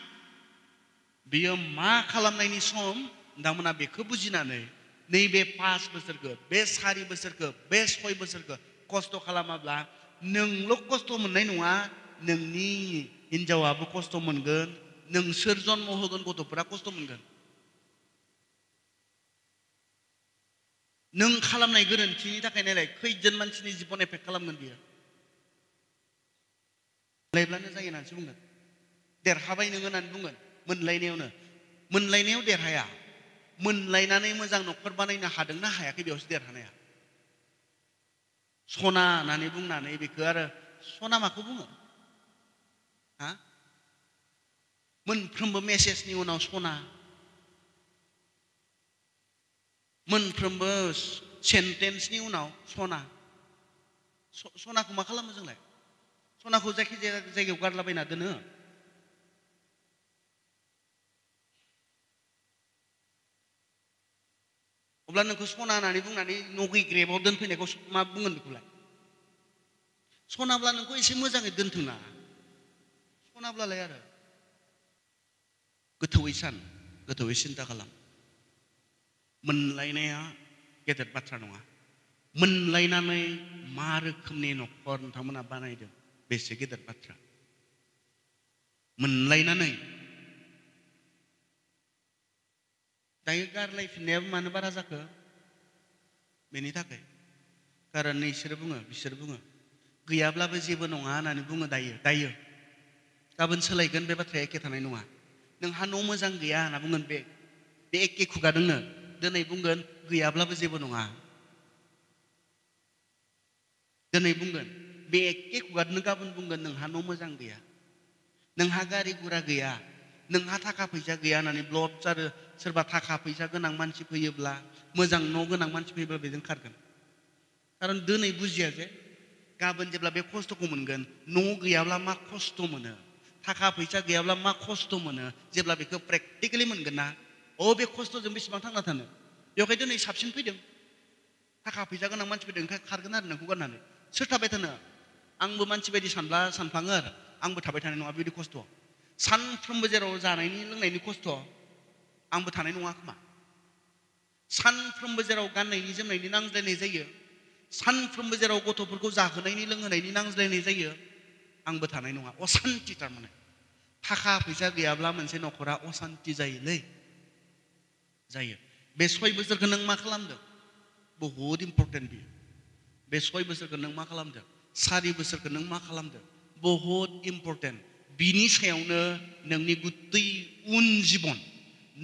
Biyo ma kalam na ini som. Ndamuna be kubuzi na ne. Nai be pas beser ke. Be sari beser ke. Be shoi beser ke. Kosto kalam abla. Nung lo kosto mo na inunga. Nung ni. Injawabu kosto mo ngan. नोंसोर जन्म होगोन गथ'फोरा खस्थ' मोनगोन नों खालामनाय गोरोन्थिनि थाखाय नायलाय खैजोन मानसिनि जिबन एफेक्ट खालामगोन बियो मोनलायब्लानो जायो होननानैसो बुंगोन देरहाबाय नों होननानै बुंगोन मोनलायनायावनो मोनलायनायाव देरहाया मोनलायनानै मोजां न'खर बानायनो हादोंना हायाखै बेयावसो देरहानाया सना होननानै बुंनानै बेखौ आरो सना माखौ बुङो हा Men krembe meses ni unau spona. Men krembe sentence ni unau spona. Sona ku makala mazeng le. Sona ku zeki zeki zeki ugar labai na dene. Oblan ku spona na ni bung na ni nuki grebo den pene ma bungan dulu le. Sona oblan aku isi muzang den tuna. Sona oblan le गोथौयै सान गोथौयै सिन्था खालाम मोनलायनाया गेदेर बाथ्रा नङा मोनलायनानै मा रोखोमनि न'खर नोंथांमोना बानायदों बेसे गेदेर बाथ्रा मोनलायनानै दायो गारलायफिननायाबो मानो बारा जाखो बेनि थाखाय कारण इसोर बुङो बिसोर बुङो गैयाब्लाबो जेबो नङा होननानै बुङो दायो दायो गाबोन सोलायगोन बे बाथ्राया एखे थानाय नङा Nang hanu mo sang gya na bungan be be ekke kuga dung na dung na ibungan gya bla bese bo nung ha dung na ibungan be ekke kuga dung ka bun bungan nung hanu mo sang gya nung hagari kura gya nung hata ka pisa gya na ni blob sar serba taka pisa gya nang manci pisa bla mo sang no gya nang manci pisa bla bese kar gan karon dung na ibu jia je Kaban jebla be kosto kumun gan, nung gya bla ma kosto mo na taka pui cha gea blam ma kostu mana je blam be ke prek te kele mana gena o be kostu je mbis mang tang na tana yo ke je ne sapsin pui deng taka pui cha gena manchi pui deng ke kar gena deng ke gena deng di san blam san pangar ang be ta be san from be je ro ini leng na ini kostu ang be tana nong kuma san from be je ro gan na ini je ini nang je ne je san from be je ro go ini leng na ini nang je ne je आंबो थानाय नङा असान्ति थारमाने थाखा फैसा गैयाब्ला मोनसे न'खरा असान्ति जायोलै जायो बे सय बोसोरखौ नों मा खालामदों बहुद इम्पर्टेन्ट बियो बे सय बोसोरखौ नों मा खालामदों सारि बोसोरखौ नों मा खालामदों बहुद इम्पर्टेन्ट बिनि सायावनो नोंनि गुतै उन जिबन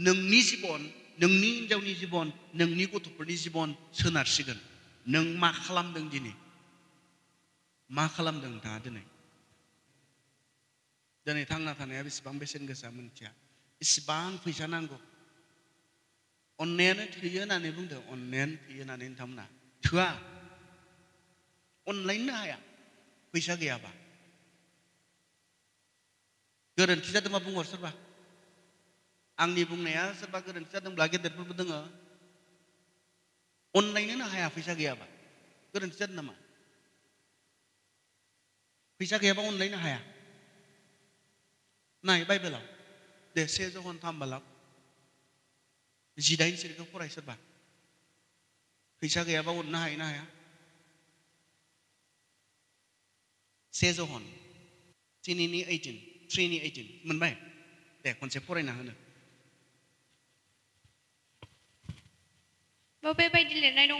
नोंनि जिबन नोंनि हिन्जावनि जिबन नोंनि गथ'फोरनि जिबन सोनारसिगोन नों मा खालामदों दिनै मा खालामदों नोंथाङा दिनै Jadi tang nata nih abis bang besen gak zaman cia. Is bang pisah nanggo. Onnen itu iya nane bung deh. Onnen iya Tua. Onlain nih aya. Pisah gak ya kita tuh mabung worser ba. Ang nih bung naya serba keren kita tuh belajar dari perbedaan. Onlain nih nih aya pisah gak ya ba? Keren kita nama. Pisah gak ya onlain nih nai bible law de se jo hon tham balam jidain sir ko porai sir ba फैसा गैयाबा अननो हायो ना हाया से जहन तिनिनि ओइटिन थ्रिनि ओइटिन मोनबाय दे खनसे फरायना होनो बबे बायदि लिरनाय दङ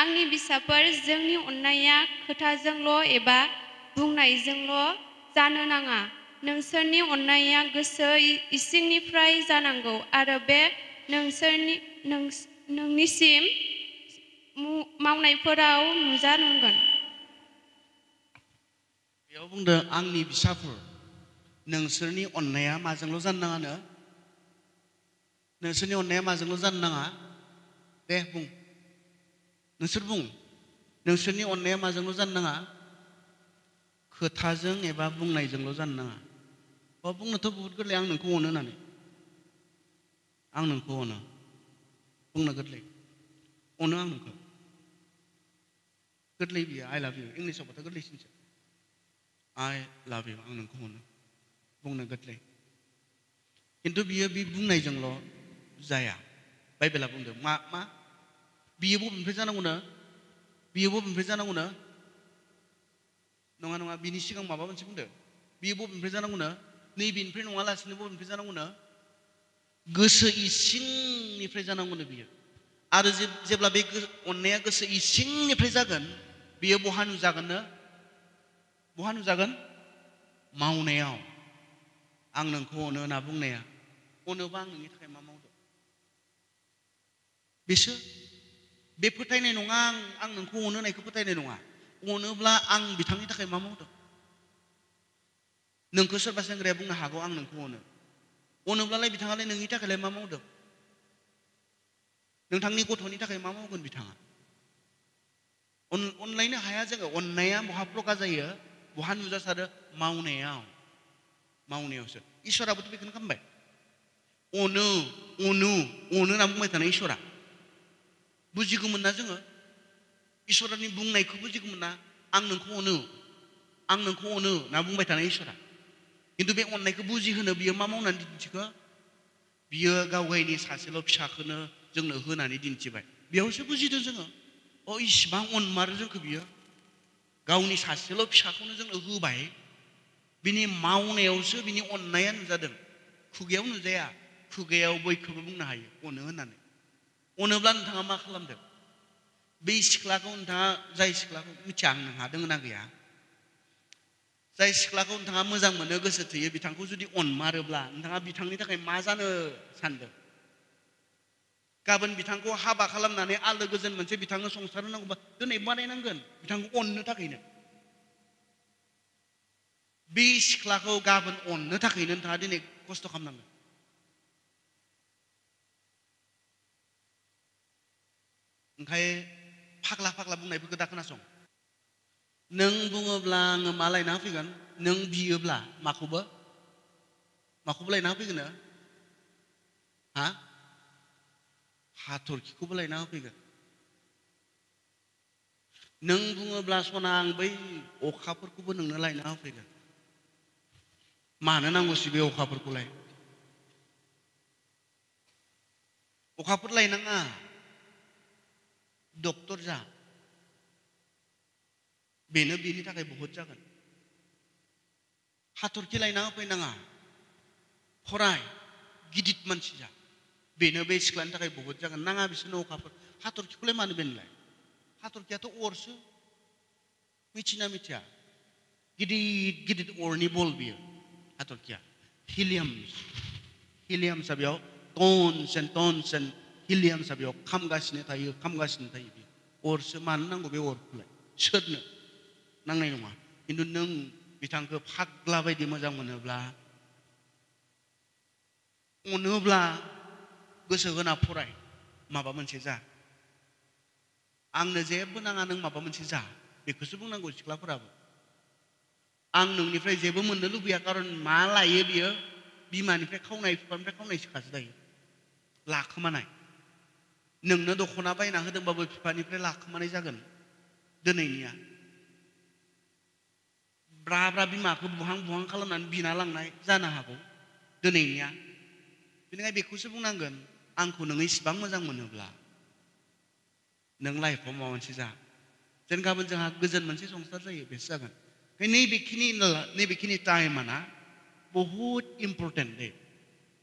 आंनि बिसाफोर जोंनि अननाया खोथाजोंल' एबा बुंनायजोंल' जानो नाङा नोंसोरनि अननाया गोसो इसिंनिफ्राय जानांगौ आरो बे नोंसोरनि नोंनिसिम मावनायफोराव नुजानांगोन बेयाव बुंदों आंनि फिसाफोर नोंसोरनि अननाया माजोंल' जानो नाङानो नोंसोरनि अननाया माजोंल' जानो नाङा दे बुं नोंसोर बुं नोंसोरनि अननाया माजोंल' जानो नाङा खोथाजों एबा बुंनायजोंल' जानो नाङा có bung nó thấp bút cái lăng nó cô nữa nè ăn nó cô nè bung nó cái lệ ô nó ăn nó cô cái lệ bị I love you English học cái lệ xin chứ I love you ăn nó cô nè bung nó này chẳng lo dài à bây giờ là mình phải ra cái lệ কিন্তু বিয়ে বি बुंनायजोंल' जाया बाइबेला बुंदों मा मा बियो बबेनिफ्राय जानांगौनो बियो mà जानांगौनो नङा नङा बिनि सिगां माबा mình phải ra बबेनिफ्राय nữa à, à, नैबेनिफ्राय नङालासिनो बबेनिफ्राय जानांगौनो गोसो इसिंनिफ्राय जानांगौनो बियो आरो जेब्ला बे अननाया गोसो इसिंनिफ्राय जागोन बियो बहा नुजागोननो बहा नुजागोन मावनायाव आं नोंखौ अनो होनना बुंनाया अनोबा आं नोंनि थाखाय मा मावदों बेसो बे फोथायनाय नङा आं आं नोंखौ अनो होनायखौ फोथायनाय नङा अनोब्ला आं बिथांनि थाखाय मा मावदों नोंखौ सोरबा सेंग्राया बुंनो हागौ आं नोंखौ अनो अनोब्लालाय बिथाङालाय नोंनि थाखायलाय मा मावदों नोंथांनि गथ'नि थाखाय मा मावगोन बिथाङा अनलायनो हाया जोङो अननाया बहा प्रका जायो बहा नुजासारो मावनायाव मावनायावसो इसोराबोथ' बेखौनो खालामबाय अनो अनु अनो होनना बुंबाय थानाय इसोरा बुजिगौमोन ना जोङो इसोरनि बुंनायखौ बुजिगौमोन ना आं नोंखौ अनो आं नोंखौ अनो होनना बुंबाय थानाय इसोरा Indu be on naik buji hana biya mamau nan din chika biya ga wai ni sase lo pisha hana jeng na hana ni din chiba biya wose buji dan jenga o ishi bang on mar jeng ke biya ga wuni sase lo pisha hana jeng na hu bai bini mau ne wose bini on nayan zadeng kuge wun zaya kuge yau boi kaba bung na hayi on na hana ne on na blan tanga ma kalam deng be ishi kala kong ta zai ishi kala kong mi chang na hadeng na geya saya sekolah kau tengah mazang mana ke setia ya, bintang kau jadi on marabla. Tengah bintang ini tak kayak mazan eh Kapan bintang kau haba kalam nane ala ke zaman saya bintang kau songsaran nang kau tu nih mana yang gan? bintang kau on tak kini. Bi sekolah kau kapan on tak kini? tengah di nih kos tu kamu nang. Engkau paklah paklah bung nai kita song. Neng bunga bla ngemalai nafi kan? Neng biya bla makuba? Makuba lai nafi ha kan ya? Ha? Hatur kuba bla nafi kan? Neng bunga bla sona ang bayi okapur kubu neng nalai nafi kan? Mana nang usi bayi okapur kulai? Okapur lai nang ah? Doktor jah? Bina bini tak kai buhut jagan. Hatur kilai nao pai nanga. Ah? Horai gidit man sija. Bina bai siklan ta kai buhut jagan. Nanga bisa nao kapur. Hatur kikule man bin lai. Hatur kia to uor su. Michi na orni ah. Gidit gidit uor ni bol Hatur kia. Ah. Helium. Helium sabiau. Ton sen ton sen. Helium sabiau. kamgas gasne tayo. Kam gasne tayo. Uor su man nanggo bai uor kulai. Sudna. नांनाय नङा खिन्थु नों बिथांखौ फाग्ला बायदि मोजां मोनोब्ला अनोब्ला गोसो होना फराय माबा मोनसे जा आंनो जेबो नाङा नों माबा मोनसे जा बेखौसो बुंनांगौ सिख्लाफोराबो आं नोंनिफ्राय जेबो मोननो लुबैया खारन मा लायो बियो बिमानिफ्राय खावनाय बिफानिफ्राय खावनाय सोखासो दायो लाखोमानाय नोंनो दख'ना बायना होदोंबाबो बिफानिफ्राय लाखोमानाय जागोन दिनैनिया berapa bima aku buang buang kalau nan binalang naik sana aku dunia ini nggak bikus pun nanggen angku nengis bang mazang menubla neng lain pemawon sih sa dan kau pun jangan gizen mensi songsar saya biasa kan ini bikini nela ini bikini time mana bohut important deh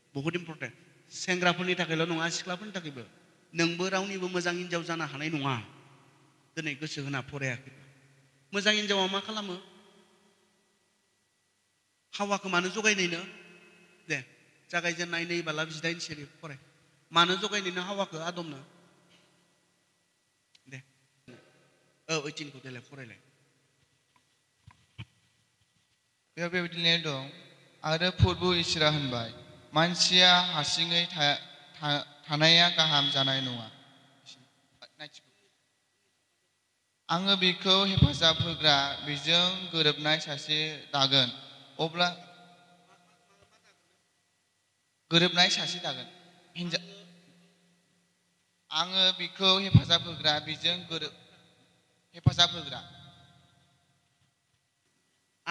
bohut important sengra pun kalau nung asik lapun tak ibu neng berau nih bu jauh zana hanai nunga dan itu sih kenapa ya kita mazangin jawa makalah हावाखौ मानो जगायनायनो दे जागायजेननाय नैबाला जिदाइन सेनि फराय मानो जगायनायनो हावाखौ आदमनो दे औ ओइटिनखौ देलाय फरायलाय बेयाव बेबायदिनो दं आरो फुटबु इसोरा होनबाय मानसिया हारसिङै थानाया गाहाम जानाय नङा आङो बेखौ हेफाजाब होग्रा बेजों गोरोबनाय सासे दागोन अब्ला गोरोबनाय सासे थागोन हिन्जाव आङो बिखौ हेफाजाब होग्रा बेजों गोरोब हेफाजाब होग्रा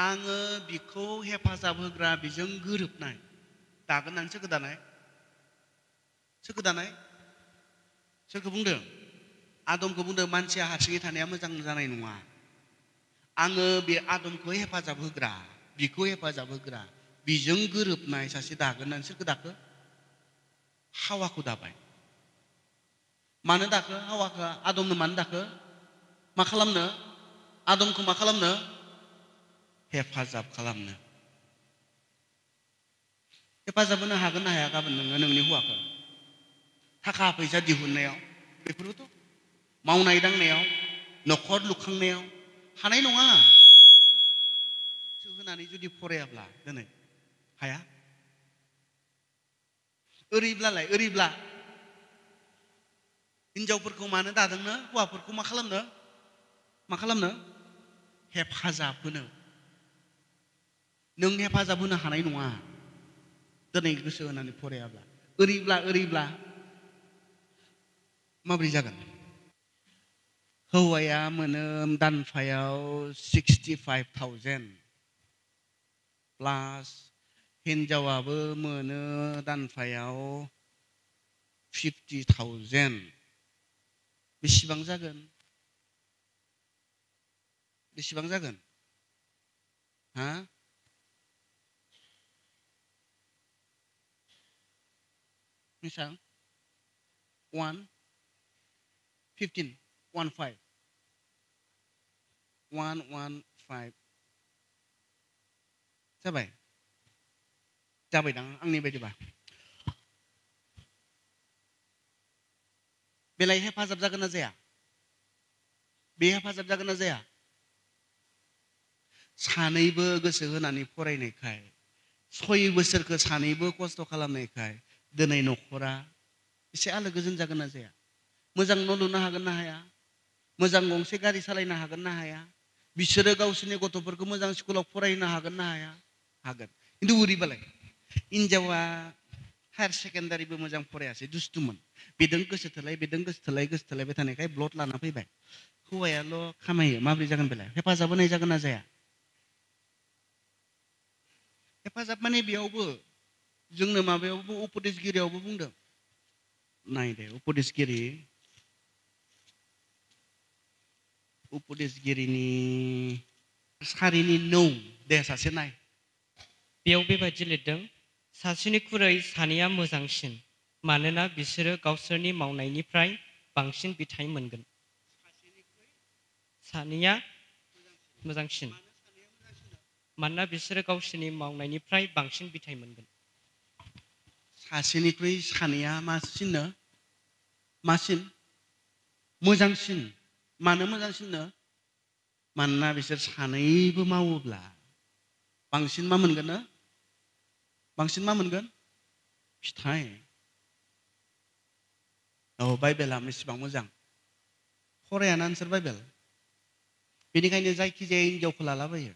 आङो बिखौ हेफाजाब होग्रा बेजों गोरोबनाय दागोन होननानै सोर गोदानाय सोर गोदानाय सोरखौ बुंदों आदमखौ बुंदों मानसिया हारसिङै थानाया मोजां जानाय नङा आङो बे आदमखौ हेफाजाब होग्रा बिखौ हेफाजाब होग्रा बिजों गोरोबनाय सासे दागोना सोरखौ दाखो हावाखौ दाबाय मानो दाखो हावाखौ आदमनो मानो दाखो मा खालामनो आदमखौ मा खालामनो हेफाजाब खालामनो हेफाजाब होनो हागोन ना हाया गाबोन नोङो नोंनि हौवाखौ थाखा फैसा दिहुननायाव बेफोरबोथ' मावनाय दांनायाव न'खर लुखांनायाव हानाय नङा होननानै जुदि फरायाब्ला दिनै हाया ओरैब्लालाय ओरैब्ला हिन्जावफोरखौ मानो दादोंनो हौवाफोरखौ मा खालामनो मा खालामनो हेफाजाब होनो नों हेफाजाब होनो हानाय नङा दिनै गोसो होनानै फरायाब्ला ओरैब्ला ओरैब्ला माबोरै जागोन हौवाया मोनो दानफायाव सिक्सटि फाइभ थावजेन्ड प्लास हिन्जावाबो मोनो दानफायाव फिफ्टि थावजेन बेसेबां जागोन बेसेबां जागोन हा बेसेबां one fifteen one five one one five जाबाय जाबायदां आंनि बायदिबा बेलाय हेफाजाब जागोन ना जाया बे हेफाजाब जागोन ना जाया सानैबो गोसो होनानै फरायनायखाय सय बोसोरखौ सानैबो खस्थ' खालामनायखाय दिनै न'खरा एसे आलो गोजोन जागोन ना जाया मोजां न' लुनो हागोन ना हाया मोजां गंसे गारि सालायनो हागोन ना हाया बिसोरो गावसोरनि गथ'फोरखौ मोजां स्कुलाव फरायनो हागोन ना हाया agar indu wuri balai injawa har secondary be mojang pore ase dustuman bedeng ke setelai bedeng ke setelai ke setelai be tane kai blot lana pai bai kuwa ya lo kama ye ma bri jangan belai hepa zabo nai jangan azaya hepa zabo nai biau jung jeng ne ma biau bo upo giri au bo nai de upo des giri upo des giri ni sekarini no desa senai Biobi b बेयाव ब े n ा द ि लिरदों सासेनिख्रुइ सानैया म ो ज ां स ि b मानोना ब ि स ो र i m ा व स ो र n ि म ा i न ा य न ि फ ् र ा n बांसिन ब n g ा इ मोनगोन सानैया म ो ज ा a स ि न म i न ो न ा g ि स ो र ो गावसोरनि मावनायनिफ्राय ब ां स ि i बिथाइ मोनगोन स ा स े न i ख ् र ु a सानैया मासिननो म a n ि न म ो ज ा a n ि न मानो म ो ज ां n ि न न ो म ा a ो न ा बिसोर सानैबो a ा व ो ब ् ल ा ब ां स n न मा म ो g ग n a बांसिन मा मोनगोन फिथाइ औ बाइबेला बेसेबां मोजां फरायाना नोंसोर बाइबेल बेनिखायनो जायखिजाया हिन्जावखौ लालाबायो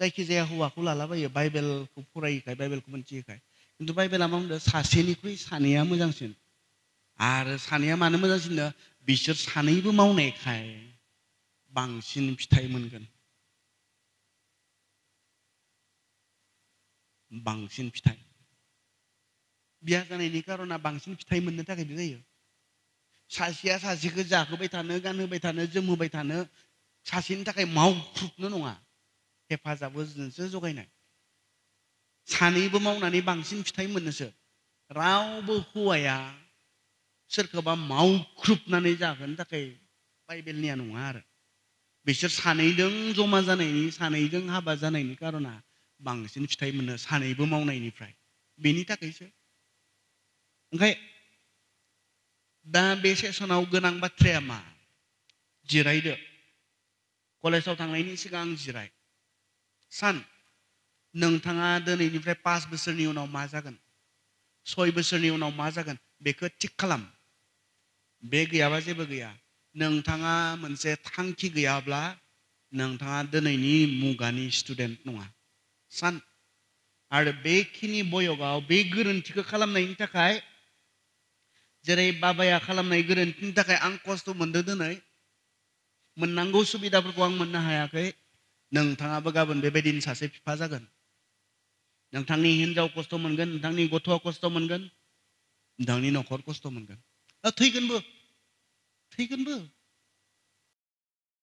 जायखिजाया हौवाखौ लालाबायो बाइबेलखौ फरायिखाय बाइबेलखौ मोनथियैखाय खिन्थु बाइबेला मा होनदों सासेनिख्रुइ सानैया मोजांसिन आरो सानैया मानो मोजांसिननो बिसोर सानैबो मावनायखाय बांसिन फिथाइ मोनगोन बांसिन फिथाइ बिया जानायनि कारना बांसिन फिथाइ मोननो थाखायनो जायो सासेया सासेखौ जाहोबाय थानो गानहोबाय थानो जोमहोबाय थानो सासेनि थाखाय मावख्रुबनो नङा हेफाजाब होजोंसो जगायनाय सानैबो मावनानै बांसिन फिथाइ मोननोसो रावबो हौवाया सोरखौबा मावख्रुबनानै जागोन थाखाय बाइबेलनिया नङा आरो बिसोर सानैजों जमा जानायनि सानैजों हाबा जानायनि कारना bang bangsin pitai mana sana ibu mau na ini pray. Beni tak kaisa. Okay. Dan besi so nau genang batria ma. Jirai de. Kole so tang ini si gang jirai. San. Nang tang ada ini pray pas besar niu nau mazakan. Soi besar niu nau mazakan. Beke cik kalam. Beke ya wajib ya. Nang tang a mense tangki ge ya bla. Nang tang ada ini muga ni student nuah. सान आरो बेखिनि बयगाव बे गोरोन्थिखौ खालामनायनि थाखाय जेरै बाबाया खालामनाय गोरोन्थिनि थाखाय आं खस्थ' मोनदों दिनै मोननांगौ सुबिदाफोरखौ आं मोननो हायाखै नोंथाङाबो गाबोन बेबायदिनो सासे बिफा जागोन नोंथांनि हिन्जाव खस्थ' मोनगोन नोंथांनि गथ'आ खस्थ' मोनगोन नोंथांनि न'खर खस्थ' मोनगोन थैगोनबो थैगोनबो